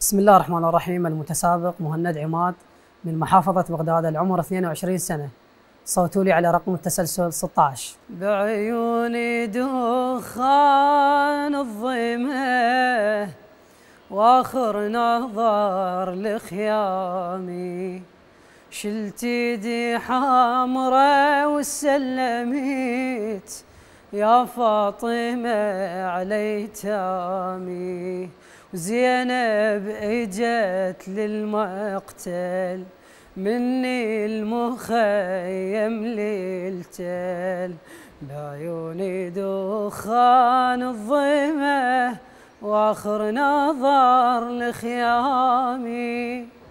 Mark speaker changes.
Speaker 1: بسم الله الرحمن الرحيم المتسابق مهند عماد من محافظة بغداد العمر 22 سنة صوتوا لي على رقم التسلسل 16
Speaker 2: بعيوني دخان الظيمة واخر نظر لخيامي شلت يدي حمرة وسلميت يا فاطمة علي تامي زينب اجت للمقتل مني المخيم ليلتل بعيوني دخان الظمه واخر نظر لخيامي